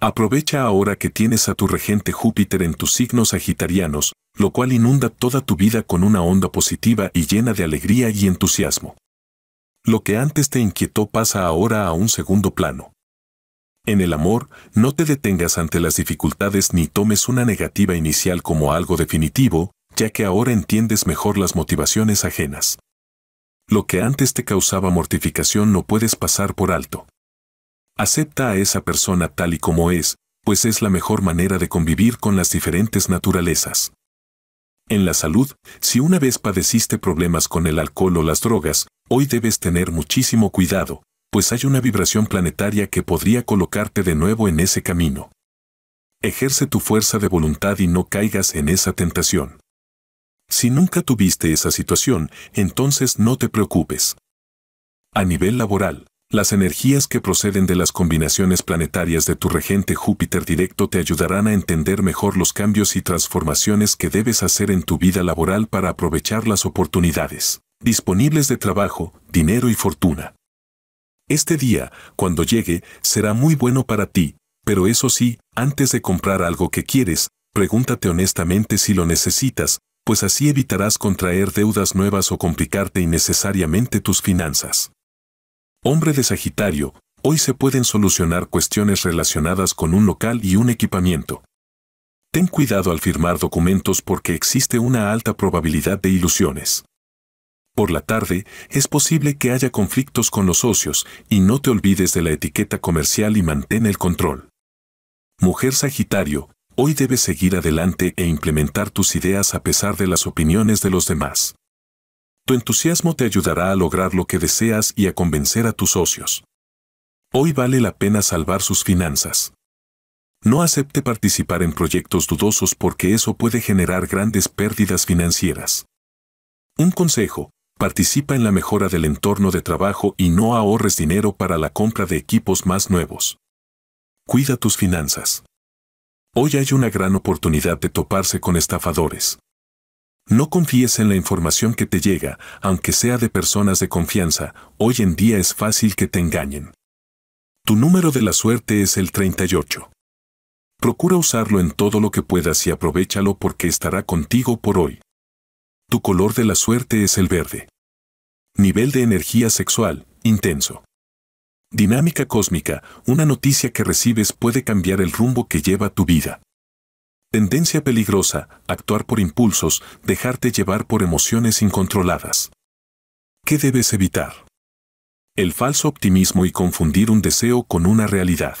Aprovecha ahora que tienes a tu regente Júpiter en tus signos agitarianos, lo cual inunda toda tu vida con una onda positiva y llena de alegría y entusiasmo. Lo que antes te inquietó pasa ahora a un segundo plano. En el amor, no te detengas ante las dificultades ni tomes una negativa inicial como algo definitivo, ya que ahora entiendes mejor las motivaciones ajenas. Lo que antes te causaba mortificación no puedes pasar por alto. Acepta a esa persona tal y como es, pues es la mejor manera de convivir con las diferentes naturalezas. En la salud, si una vez padeciste problemas con el alcohol o las drogas, hoy debes tener muchísimo cuidado, pues hay una vibración planetaria que podría colocarte de nuevo en ese camino. Ejerce tu fuerza de voluntad y no caigas en esa tentación. Si nunca tuviste esa situación, entonces no te preocupes. A nivel laboral, las energías que proceden de las combinaciones planetarias de tu regente Júpiter directo te ayudarán a entender mejor los cambios y transformaciones que debes hacer en tu vida laboral para aprovechar las oportunidades disponibles de trabajo, dinero y fortuna. Este día, cuando llegue, será muy bueno para ti, pero eso sí, antes de comprar algo que quieres, pregúntate honestamente si lo necesitas, pues así evitarás contraer deudas nuevas o complicarte innecesariamente tus finanzas hombre de Sagitario, hoy se pueden solucionar cuestiones relacionadas con un local y un equipamiento. Ten cuidado al firmar documentos porque existe una alta probabilidad de ilusiones. Por la tarde, es posible que haya conflictos con los socios y no te olvides de la etiqueta comercial y mantén el control. Mujer Sagitario, hoy debes seguir adelante e implementar tus ideas a pesar de las opiniones de los demás. Tu entusiasmo te ayudará a lograr lo que deseas y a convencer a tus socios. Hoy vale la pena salvar sus finanzas. No acepte participar en proyectos dudosos porque eso puede generar grandes pérdidas financieras. Un consejo, participa en la mejora del entorno de trabajo y no ahorres dinero para la compra de equipos más nuevos. Cuida tus finanzas. Hoy hay una gran oportunidad de toparse con estafadores. No confíes en la información que te llega, aunque sea de personas de confianza, hoy en día es fácil que te engañen. Tu número de la suerte es el 38. Procura usarlo en todo lo que puedas y aprovechalo porque estará contigo por hoy. Tu color de la suerte es el verde. Nivel de energía sexual, intenso. Dinámica cósmica, una noticia que recibes puede cambiar el rumbo que lleva tu vida. Tendencia peligrosa, actuar por impulsos, dejarte llevar por emociones incontroladas. ¿Qué debes evitar? El falso optimismo y confundir un deseo con una realidad.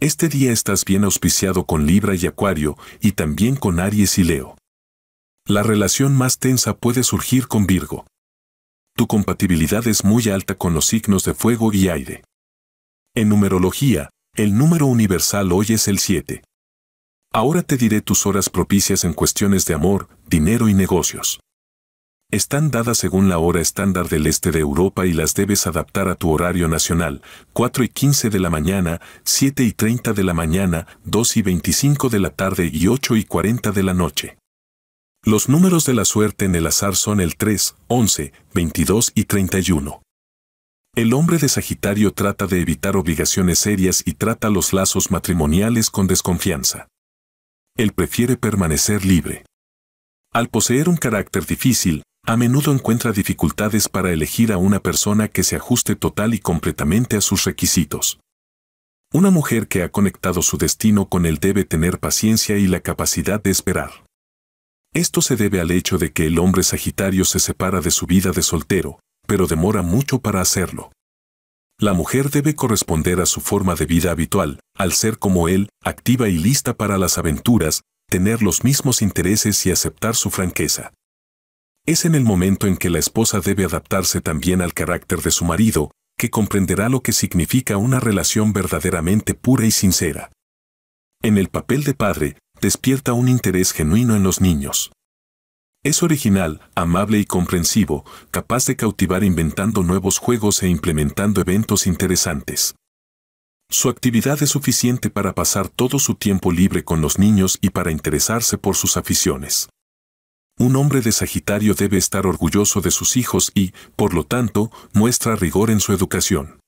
Este día estás bien auspiciado con Libra y Acuario y también con Aries y Leo. La relación más tensa puede surgir con Virgo. Tu compatibilidad es muy alta con los signos de fuego y aire. En numerología, el número universal hoy es el 7. Ahora te diré tus horas propicias en cuestiones de amor, dinero y negocios. Están dadas según la hora estándar del este de Europa y las debes adaptar a tu horario nacional, 4 y 15 de la mañana, 7 y 30 de la mañana, 2 y 25 de la tarde y 8 y 40 de la noche. Los números de la suerte en el azar son el 3, 11, 22 y 31. El hombre de Sagitario trata de evitar obligaciones serias y trata los lazos matrimoniales con desconfianza él prefiere permanecer libre. Al poseer un carácter difícil, a menudo encuentra dificultades para elegir a una persona que se ajuste total y completamente a sus requisitos. Una mujer que ha conectado su destino con él debe tener paciencia y la capacidad de esperar. Esto se debe al hecho de que el hombre Sagitario se separa de su vida de soltero, pero demora mucho para hacerlo. La mujer debe corresponder a su forma de vida habitual, al ser como él, activa y lista para las aventuras, tener los mismos intereses y aceptar su franqueza. Es en el momento en que la esposa debe adaptarse también al carácter de su marido, que comprenderá lo que significa una relación verdaderamente pura y sincera. En el papel de padre, despierta un interés genuino en los niños. Es original, amable y comprensivo, capaz de cautivar inventando nuevos juegos e implementando eventos interesantes. Su actividad es suficiente para pasar todo su tiempo libre con los niños y para interesarse por sus aficiones. Un hombre de Sagitario debe estar orgulloso de sus hijos y, por lo tanto, muestra rigor en su educación.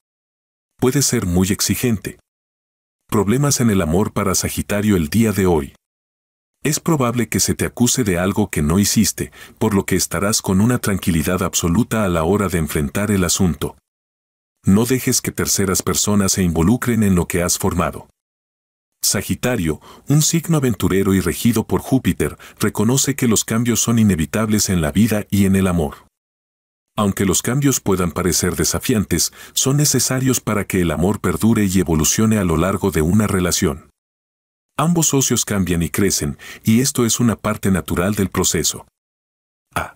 Puede ser muy exigente. Problemas en el amor para Sagitario el día de hoy. Es probable que se te acuse de algo que no hiciste, por lo que estarás con una tranquilidad absoluta a la hora de enfrentar el asunto. No dejes que terceras personas se involucren en lo que has formado. Sagitario, un signo aventurero y regido por Júpiter, reconoce que los cambios son inevitables en la vida y en el amor. Aunque los cambios puedan parecer desafiantes, son necesarios para que el amor perdure y evolucione a lo largo de una relación. Ambos socios cambian y crecen, y esto es una parte natural del proceso. A.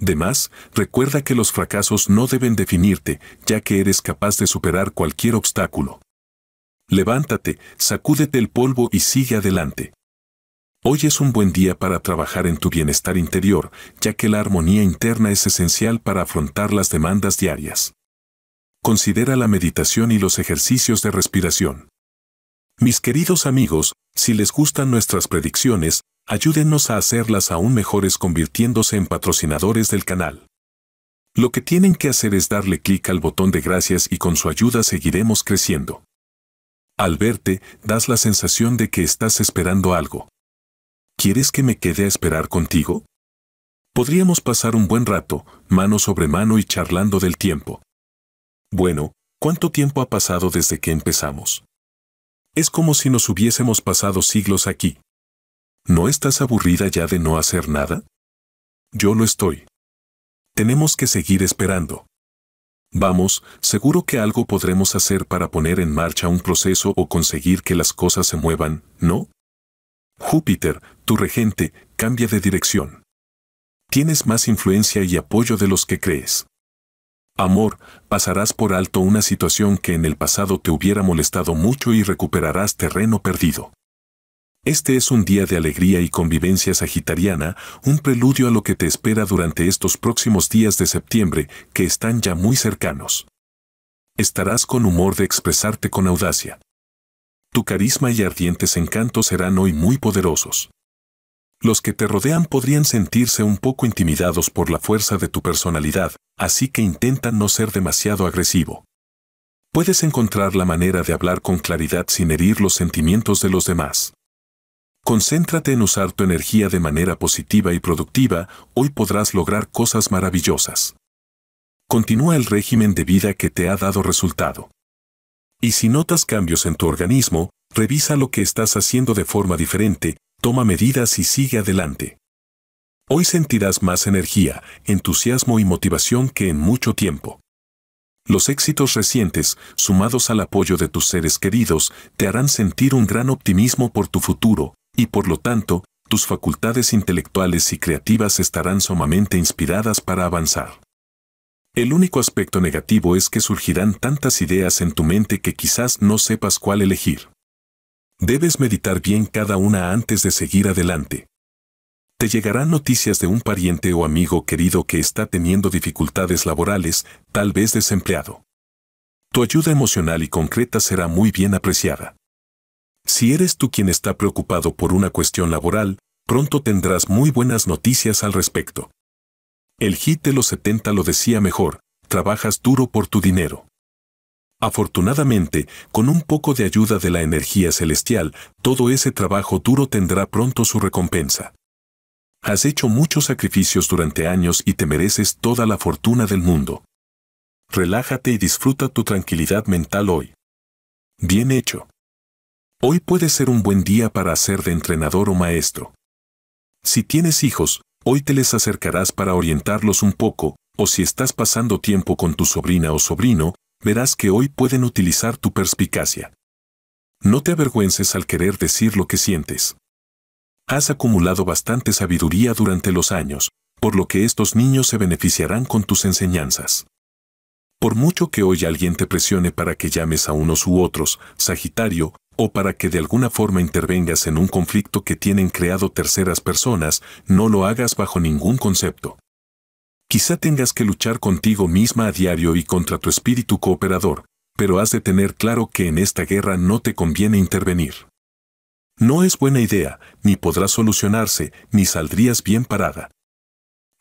Además, recuerda que los fracasos no deben definirte, ya que eres capaz de superar cualquier obstáculo. Levántate, sacúdete el polvo y sigue adelante. Hoy es un buen día para trabajar en tu bienestar interior, ya que la armonía interna es esencial para afrontar las demandas diarias. Considera la meditación y los ejercicios de respiración. Mis queridos amigos, si les gustan nuestras predicciones, ayúdennos a hacerlas aún mejores convirtiéndose en patrocinadores del canal. Lo que tienen que hacer es darle clic al botón de gracias y con su ayuda seguiremos creciendo. Al verte, das la sensación de que estás esperando algo. ¿Quieres que me quede a esperar contigo? Podríamos pasar un buen rato, mano sobre mano y charlando del tiempo. Bueno, ¿cuánto tiempo ha pasado desde que empezamos? Es como si nos hubiésemos pasado siglos aquí. ¿No estás aburrida ya de no hacer nada? Yo lo estoy. Tenemos que seguir esperando. Vamos, seguro que algo podremos hacer para poner en marcha un proceso o conseguir que las cosas se muevan, ¿no? Júpiter, tu regente, cambia de dirección. Tienes más influencia y apoyo de los que crees. Amor, pasarás por alto una situación que en el pasado te hubiera molestado mucho y recuperarás terreno perdido. Este es un día de alegría y convivencia sagitariana, un preludio a lo que te espera durante estos próximos días de septiembre, que están ya muy cercanos. Estarás con humor de expresarte con audacia. Tu carisma y ardientes encantos serán hoy muy poderosos. Los que te rodean podrían sentirse un poco intimidados por la fuerza de tu personalidad, así que intenta no ser demasiado agresivo. Puedes encontrar la manera de hablar con claridad sin herir los sentimientos de los demás. Concéntrate en usar tu energía de manera positiva y productiva, hoy podrás lograr cosas maravillosas. Continúa el régimen de vida que te ha dado resultado. Y si notas cambios en tu organismo, revisa lo que estás haciendo de forma diferente, toma medidas y sigue adelante. Hoy sentirás más energía, entusiasmo y motivación que en mucho tiempo. Los éxitos recientes, sumados al apoyo de tus seres queridos, te harán sentir un gran optimismo por tu futuro, y por lo tanto, tus facultades intelectuales y creativas estarán sumamente inspiradas para avanzar. El único aspecto negativo es que surgirán tantas ideas en tu mente que quizás no sepas cuál elegir. Debes meditar bien cada una antes de seguir adelante. Te llegarán noticias de un pariente o amigo querido que está teniendo dificultades laborales, tal vez desempleado. Tu ayuda emocional y concreta será muy bien apreciada. Si eres tú quien está preocupado por una cuestión laboral, pronto tendrás muy buenas noticias al respecto. El hit de los 70 lo decía mejor, trabajas duro por tu dinero. Afortunadamente, con un poco de ayuda de la energía celestial, todo ese trabajo duro tendrá pronto su recompensa. Has hecho muchos sacrificios durante años y te mereces toda la fortuna del mundo. Relájate y disfruta tu tranquilidad mental hoy. Bien hecho. Hoy puede ser un buen día para hacer de entrenador o maestro. Si tienes hijos, hoy te les acercarás para orientarlos un poco, o si estás pasando tiempo con tu sobrina o sobrino, verás que hoy pueden utilizar tu perspicacia. No te avergüences al querer decir lo que sientes. Has acumulado bastante sabiduría durante los años, por lo que estos niños se beneficiarán con tus enseñanzas. Por mucho que hoy alguien te presione para que llames a unos u otros, Sagitario, o para que de alguna forma intervengas en un conflicto que tienen creado terceras personas, no lo hagas bajo ningún concepto. Quizá tengas que luchar contigo misma a diario y contra tu espíritu cooperador, pero has de tener claro que en esta guerra no te conviene intervenir. No es buena idea, ni podrá solucionarse, ni saldrías bien parada.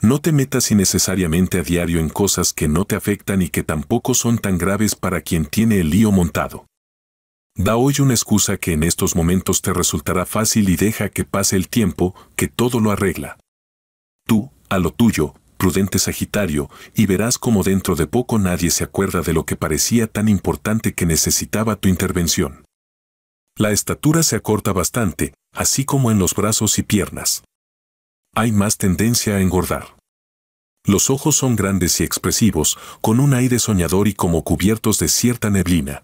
No te metas innecesariamente a diario en cosas que no te afectan y que tampoco son tan graves para quien tiene el lío montado. Da hoy una excusa que en estos momentos te resultará fácil y deja que pase el tiempo, que todo lo arregla. Tú, a lo tuyo, prudente Sagitario, y verás como dentro de poco nadie se acuerda de lo que parecía tan importante que necesitaba tu intervención. La estatura se acorta bastante, así como en los brazos y piernas. Hay más tendencia a engordar. Los ojos son grandes y expresivos, con un aire soñador y como cubiertos de cierta neblina.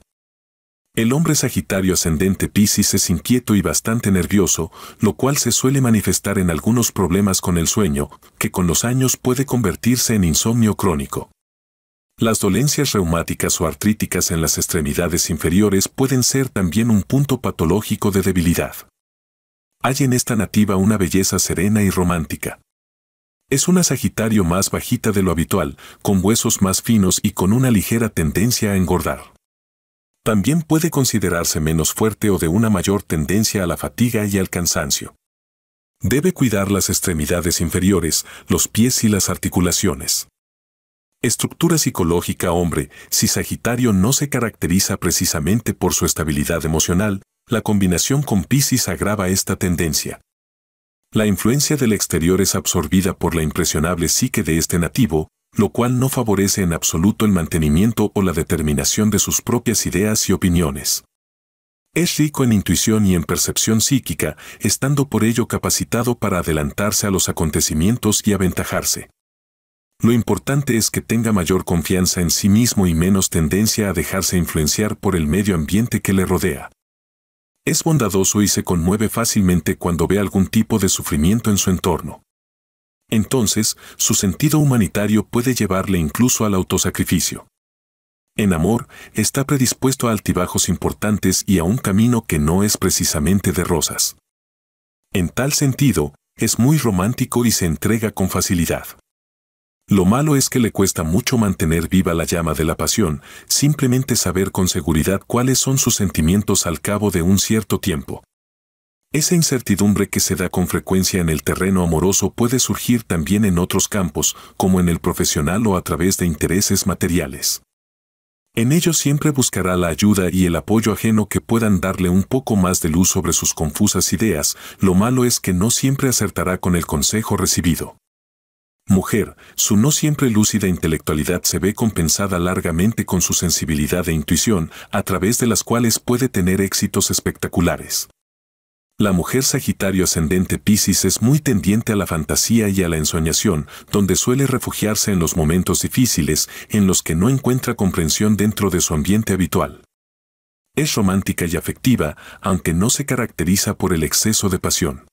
El hombre Sagitario ascendente Piscis es inquieto y bastante nervioso, lo cual se suele manifestar en algunos problemas con el sueño, que con los años puede convertirse en insomnio crónico. Las dolencias reumáticas o artríticas en las extremidades inferiores pueden ser también un punto patológico de debilidad. Hay en esta nativa una belleza serena y romántica. Es una Sagitario más bajita de lo habitual, con huesos más finos y con una ligera tendencia a engordar también puede considerarse menos fuerte o de una mayor tendencia a la fatiga y al cansancio. Debe cuidar las extremidades inferiores, los pies y las articulaciones. Estructura psicológica hombre, si Sagitario no se caracteriza precisamente por su estabilidad emocional, la combinación con Pisces agrava esta tendencia. La influencia del exterior es absorbida por la impresionable psique de este nativo, lo cual no favorece en absoluto el mantenimiento o la determinación de sus propias ideas y opiniones. Es rico en intuición y en percepción psíquica, estando por ello capacitado para adelantarse a los acontecimientos y aventajarse. Lo importante es que tenga mayor confianza en sí mismo y menos tendencia a dejarse influenciar por el medio ambiente que le rodea. Es bondadoso y se conmueve fácilmente cuando ve algún tipo de sufrimiento en su entorno entonces su sentido humanitario puede llevarle incluso al autosacrificio. En amor, está predispuesto a altibajos importantes y a un camino que no es precisamente de rosas. En tal sentido, es muy romántico y se entrega con facilidad. Lo malo es que le cuesta mucho mantener viva la llama de la pasión, simplemente saber con seguridad cuáles son sus sentimientos al cabo de un cierto tiempo, esa incertidumbre que se da con frecuencia en el terreno amoroso puede surgir también en otros campos, como en el profesional o a través de intereses materiales. En ello siempre buscará la ayuda y el apoyo ajeno que puedan darle un poco más de luz sobre sus confusas ideas, lo malo es que no siempre acertará con el consejo recibido. Mujer, su no siempre lúcida intelectualidad se ve compensada largamente con su sensibilidad e intuición, a través de las cuales puede tener éxitos espectaculares. La mujer Sagitario ascendente Pisces es muy tendiente a la fantasía y a la ensoñación, donde suele refugiarse en los momentos difíciles en los que no encuentra comprensión dentro de su ambiente habitual. Es romántica y afectiva, aunque no se caracteriza por el exceso de pasión.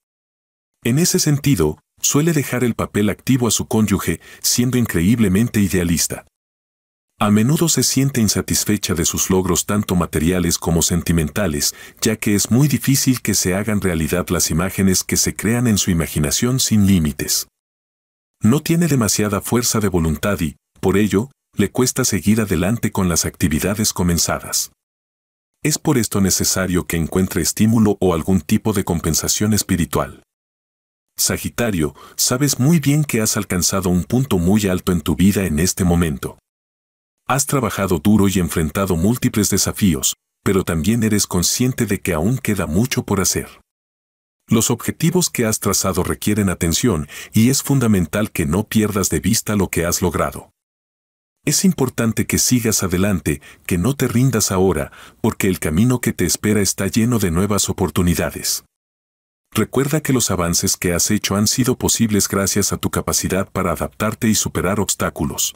En ese sentido, suele dejar el papel activo a su cónyuge, siendo increíblemente idealista. A menudo se siente insatisfecha de sus logros tanto materiales como sentimentales, ya que es muy difícil que se hagan realidad las imágenes que se crean en su imaginación sin límites. No tiene demasiada fuerza de voluntad y, por ello, le cuesta seguir adelante con las actividades comenzadas. Es por esto necesario que encuentre estímulo o algún tipo de compensación espiritual. Sagitario, sabes muy bien que has alcanzado un punto muy alto en tu vida en este momento. Has trabajado duro y enfrentado múltiples desafíos, pero también eres consciente de que aún queda mucho por hacer. Los objetivos que has trazado requieren atención y es fundamental que no pierdas de vista lo que has logrado. Es importante que sigas adelante, que no te rindas ahora, porque el camino que te espera está lleno de nuevas oportunidades. Recuerda que los avances que has hecho han sido posibles gracias a tu capacidad para adaptarte y superar obstáculos.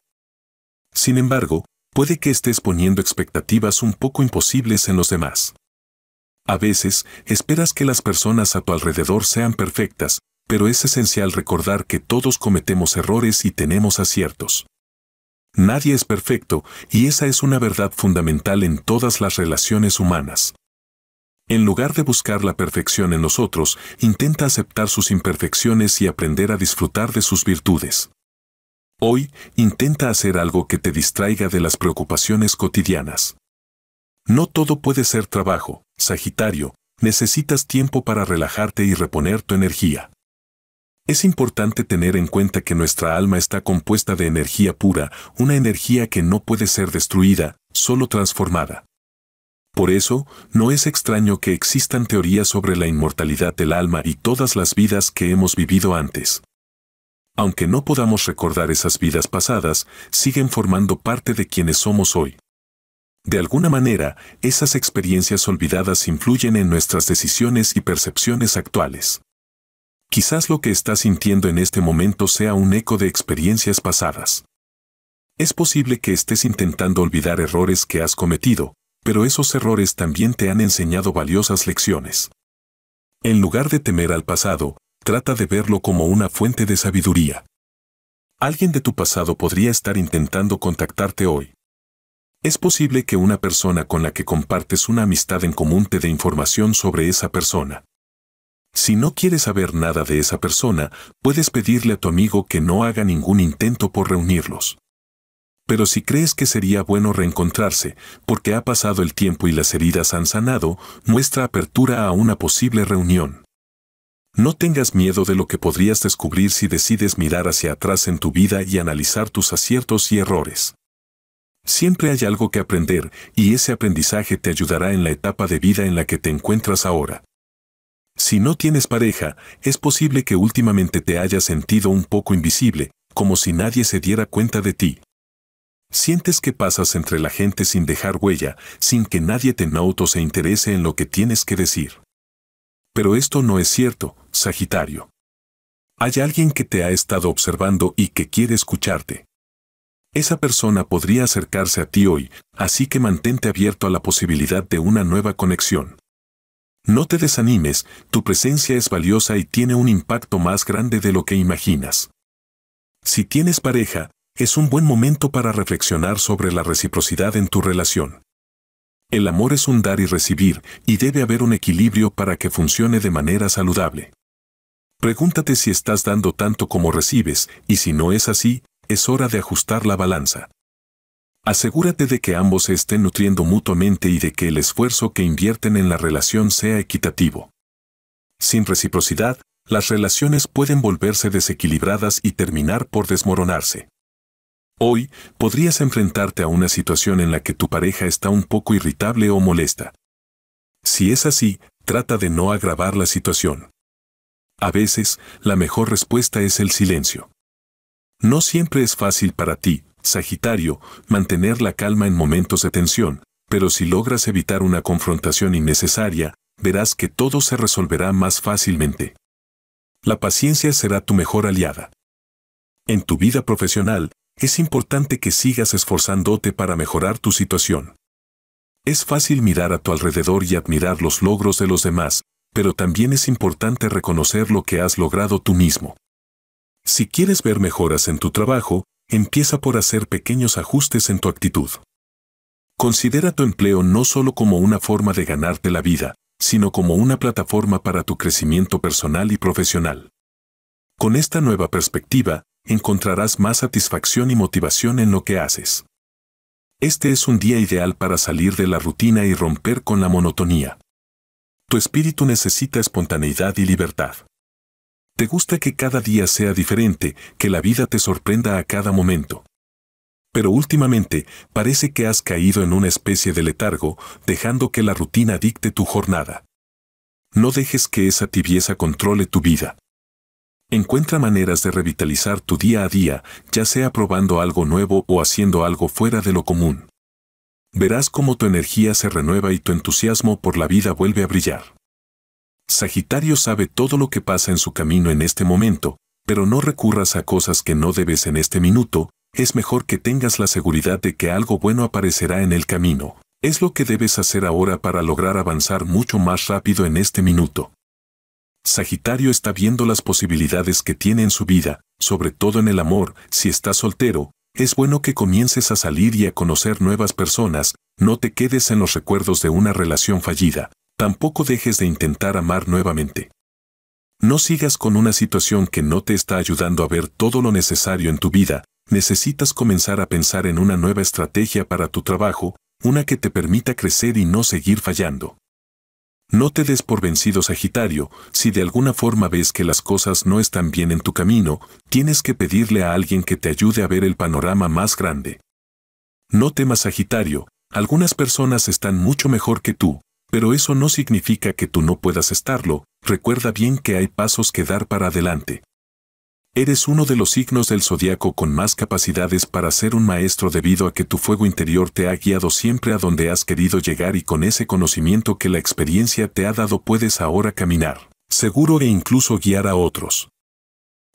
Sin embargo, puede que estés poniendo expectativas un poco imposibles en los demás. A veces, esperas que las personas a tu alrededor sean perfectas, pero es esencial recordar que todos cometemos errores y tenemos aciertos. Nadie es perfecto, y esa es una verdad fundamental en todas las relaciones humanas. En lugar de buscar la perfección en nosotros, intenta aceptar sus imperfecciones y aprender a disfrutar de sus virtudes. Hoy, intenta hacer algo que te distraiga de las preocupaciones cotidianas. No todo puede ser trabajo, Sagitario, necesitas tiempo para relajarte y reponer tu energía. Es importante tener en cuenta que nuestra alma está compuesta de energía pura, una energía que no puede ser destruida, solo transformada. Por eso, no es extraño que existan teorías sobre la inmortalidad del alma y todas las vidas que hemos vivido antes aunque no podamos recordar esas vidas pasadas, siguen formando parte de quienes somos hoy. De alguna manera, esas experiencias olvidadas influyen en nuestras decisiones y percepciones actuales. Quizás lo que estás sintiendo en este momento sea un eco de experiencias pasadas. Es posible que estés intentando olvidar errores que has cometido, pero esos errores también te han enseñado valiosas lecciones. En lugar de temer al pasado, trata de verlo como una fuente de sabiduría. Alguien de tu pasado podría estar intentando contactarte hoy. Es posible que una persona con la que compartes una amistad en común te dé información sobre esa persona. Si no quieres saber nada de esa persona, puedes pedirle a tu amigo que no haga ningún intento por reunirlos. Pero si crees que sería bueno reencontrarse, porque ha pasado el tiempo y las heridas han sanado, muestra apertura a una posible reunión. No tengas miedo de lo que podrías descubrir si decides mirar hacia atrás en tu vida y analizar tus aciertos y errores. Siempre hay algo que aprender y ese aprendizaje te ayudará en la etapa de vida en la que te encuentras ahora. Si no tienes pareja, es posible que últimamente te hayas sentido un poco invisible, como si nadie se diera cuenta de ti. Sientes que pasas entre la gente sin dejar huella, sin que nadie te note o se interese en lo que tienes que decir pero esto no es cierto, Sagitario. Hay alguien que te ha estado observando y que quiere escucharte. Esa persona podría acercarse a ti hoy, así que mantente abierto a la posibilidad de una nueva conexión. No te desanimes, tu presencia es valiosa y tiene un impacto más grande de lo que imaginas. Si tienes pareja, es un buen momento para reflexionar sobre la reciprocidad en tu relación. El amor es un dar y recibir, y debe haber un equilibrio para que funcione de manera saludable. Pregúntate si estás dando tanto como recibes, y si no es así, es hora de ajustar la balanza. Asegúrate de que ambos se estén nutriendo mutuamente y de que el esfuerzo que invierten en la relación sea equitativo. Sin reciprocidad, las relaciones pueden volverse desequilibradas y terminar por desmoronarse. Hoy, podrías enfrentarte a una situación en la que tu pareja está un poco irritable o molesta. Si es así, trata de no agravar la situación. A veces, la mejor respuesta es el silencio. No siempre es fácil para ti, Sagitario, mantener la calma en momentos de tensión, pero si logras evitar una confrontación innecesaria, verás que todo se resolverá más fácilmente. La paciencia será tu mejor aliada. En tu vida profesional, es importante que sigas esforzándote para mejorar tu situación. Es fácil mirar a tu alrededor y admirar los logros de los demás, pero también es importante reconocer lo que has logrado tú mismo. Si quieres ver mejoras en tu trabajo, empieza por hacer pequeños ajustes en tu actitud. Considera tu empleo no solo como una forma de ganarte la vida, sino como una plataforma para tu crecimiento personal y profesional. Con esta nueva perspectiva, encontrarás más satisfacción y motivación en lo que haces. Este es un día ideal para salir de la rutina y romper con la monotonía. Tu espíritu necesita espontaneidad y libertad. Te gusta que cada día sea diferente, que la vida te sorprenda a cada momento. Pero últimamente parece que has caído en una especie de letargo, dejando que la rutina dicte tu jornada. No dejes que esa tibieza controle tu vida. Encuentra maneras de revitalizar tu día a día, ya sea probando algo nuevo o haciendo algo fuera de lo común. Verás cómo tu energía se renueva y tu entusiasmo por la vida vuelve a brillar. Sagitario sabe todo lo que pasa en su camino en este momento, pero no recurras a cosas que no debes en este minuto, es mejor que tengas la seguridad de que algo bueno aparecerá en el camino. Es lo que debes hacer ahora para lograr avanzar mucho más rápido en este minuto. Sagitario está viendo las posibilidades que tiene en su vida, sobre todo en el amor, si estás soltero, es bueno que comiences a salir y a conocer nuevas personas, no te quedes en los recuerdos de una relación fallida, tampoco dejes de intentar amar nuevamente. No sigas con una situación que no te está ayudando a ver todo lo necesario en tu vida, necesitas comenzar a pensar en una nueva estrategia para tu trabajo, una que te permita crecer y no seguir fallando. No te des por vencido, Sagitario, si de alguna forma ves que las cosas no están bien en tu camino, tienes que pedirle a alguien que te ayude a ver el panorama más grande. No temas, Sagitario, algunas personas están mucho mejor que tú, pero eso no significa que tú no puedas estarlo, recuerda bien que hay pasos que dar para adelante. Eres uno de los signos del zodiaco con más capacidades para ser un maestro debido a que tu fuego interior te ha guiado siempre a donde has querido llegar y con ese conocimiento que la experiencia te ha dado puedes ahora caminar, seguro e incluso guiar a otros.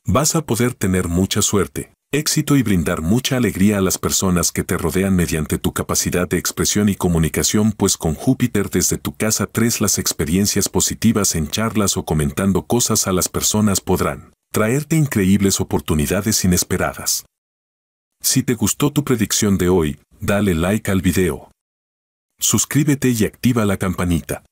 Vas a poder tener mucha suerte, éxito y brindar mucha alegría a las personas que te rodean mediante tu capacidad de expresión y comunicación, pues con Júpiter desde tu casa tres las experiencias positivas en charlas o comentando cosas a las personas podrán traerte increíbles oportunidades inesperadas. Si te gustó tu predicción de hoy, dale like al video. Suscríbete y activa la campanita.